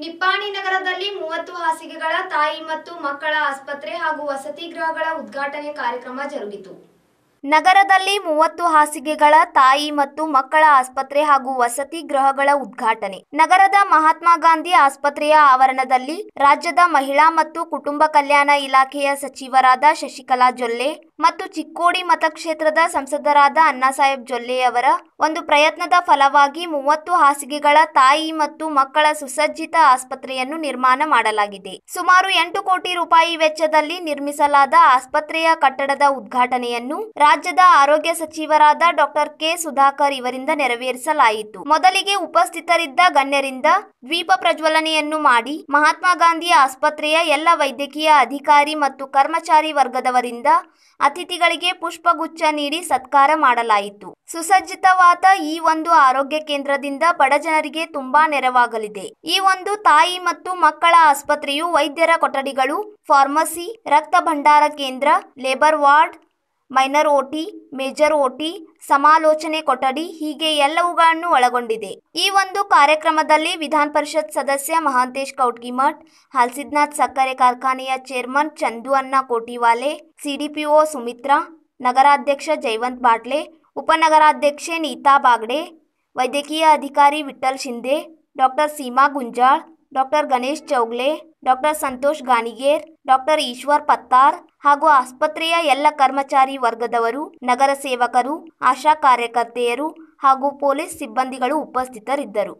ನಿಪ್ಪಾಣಿ ನಗರದಲ್ಲಿ ಮೂವತ್ತು ಹಾಸಿಗೆಗಳ ತಾಯಿ ಮತ್ತು ಮಕ್ಕಳ ಆಸ್ಪತ್ರೆ ಹಾಗೂ ವಸತಿ ಗೃಹಗಳ ಉದ್ಘಾಟನೆ ಕಾರ್ಯಕ್ರಮ ಜರುಗಿತು ನಗರದಲ್ಲಿ ಮೂವತ್ತು ಹಾಸಿಗೆಗಳ ತಾಯಿ ಮತ್ತು ಮಕ್ಕಳ ಆಸ್ಪತ್ರೆ ಹಾಗೂ ವಸತಿ ಗೃಹಗಳ ಉದ್ಘಾಟನೆ ನಗರದ ಮಹಾತ್ಮ ಗಾಂಧಿ ಆಸ್ಪತ್ರೆಯ ಆವರಣದಲ್ಲಿ ರಾಜ್ಯದ ಮಹಿಳಾ ಮತ್ತು ಕುಟುಂಬ ಕಲ್ಯಾಣ ಇಲಾಖೆಯ ಸಚಿವರಾದ ಶಶಿಕಲಾ ಜೊಲ್ಲೆ ಮತ್ತು ಚಿಕ್ಕೋಡಿ ಮತಕ್ಷೇತ್ರದ ಸಂಸದರಾದ ಅಣ್ಣಾಸಾಹೇಬ್ ಜೊಲ್ಲೆಯವರ ಒಂದು ಪ್ರಯತ್ನದ ಫಲವಾಗಿ ಮೂವತ್ತು ಹಾಸಿಗೆಗಳ ತಾಯಿ ಮತ್ತು ಮಕ್ಕಳ ಸುಸಜ್ಜಿತ ಆಸ್ಪತ್ರೆಯನ್ನು ನಿರ್ಮಾಣ ಮಾಡಲಾಗಿದೆ ಸುಮಾರು ಎಂಟು ಕೋಟಿ ರೂಪಾಯಿ ವೆಚ್ಚದಲ್ಲಿ ನಿರ್ಮಿಸಲಾದ ಆಸ್ಪತ್ರೆಯ ಕಟ್ಟಡದ ಉದ್ಘಾಟನೆಯನ್ನು ರಾಜ್ಯದ ಆರೋಗ್ಯ ಸಚಿವರಾದ ಡಾಕ್ಟರ್ ಕೆ ಸುಧಾಕರ್ ಇವರಿಂದ ನೆರವೇರಿಸಲಾಯಿತು ಮೊದಲಿಗೆ ಉಪಸ್ಥಿತರಿದ್ದ ಗಣ್ಯರಿಂದ ದ್ವೀಪ ಪ್ರಜ್ವಲನೆಯನ್ನು ಮಾಡಿ ಮಹಾತ್ಮ ಗಾಂಧಿ ಆಸ್ಪತ್ರೆಯ ಎಲ್ಲ ವೈದ್ಯಕೀಯ ಅಧಿಕಾರಿ ಮತ್ತು ಕರ್ಮಚಾರಿ ವರ್ಗದವರಿಂದ ಅತಿಥಿಗಳಿಗೆ ಪುಷ್ಪಗುಚ್ಛ ನೀಡಿ ಸತ್ಕಾರ ಮಾಡಲಾಯಿತು ಸುಸಜ್ಜಿತವಾದ ಈ ಒಂದು ಆರೋಗ್ಯ ಕೇಂದ್ರದಿಂದ ಬಡ ಜನರಿಗೆ ತುಂಬಾ ನೆರವಾಗಲಿದೆ ಈ ಒಂದು ತಾಯಿ ಮತ್ತು ಮಕ್ಕಳ ಆಸ್ಪತ್ರೆಯು ವೈದ್ಯರ ಕೊಠಡಿಗಳು ಫಾರ್ಮಸಿ ರಕ್ತ ಭಂಡಾರ ಕೇಂದ್ರ labour ward minor OT major OT ಸಮಾಲೋಚನೆ ಕೊಠಡಿ ಹೀಗೆ ಎಲ್ಲವುಗಳನ್ನು ಒಳಗೊಂಡಿದೆ ಈ ಒಂದು ಕಾರ್ಯಕ್ರಮದಲ್ಲಿ ವಿಧಾನ ಪರಿಷತ್ ಸದಸ್ಯ ಮಹಾಂತೇಶ್ ಕೌಟ್ಗಿಮಠ್ ಹಾಲ್ಸಿದ್ನಾಥ್ ಸಕ್ಕರೆ ಕಾರ್ಖಾನೆಯ ಚೇರ್ಮನ್ ಚಂದು ಅನ್ನ ಕೋಟಿವಾಲೆ ಸಿಡಿಪಿಒ ಸುಮಿತ್ರಾ ನಗರಾಧ್ಯಕ್ಷ ಜೈವಂತ್ ಬಾಟ್ಲೆ ಉಪನಗರಾಧ್ಯಕ್ಷೆ ನೀತಾ ಬಾಗ್ಡೆ ವೈದ್ಯಕೀಯ ಅಧಿಕಾರಿ Vitthal Shinde doctor Seema Gunjal doctor Ganesh Chougle doctor Santosh Ganiger doctor Ishwar Pattar ಹಾಗೂ ಆಸ್ಪತ್ರೆಯ ಎಲ್ಲ ಕರ್ಮಚಾರಿ ವರ್ಗದವರು ನಗರ ಸೇವಕರು ಆಶಾ ಕಾರ್ಯಕರ್ತೆಯರು ಹಾಗೂ ಪೊಲೀಸ್ ಸಿಬ್ಬಂದಿಗಳು ಉಪಸ್ಥಿತರಿದ್ದರು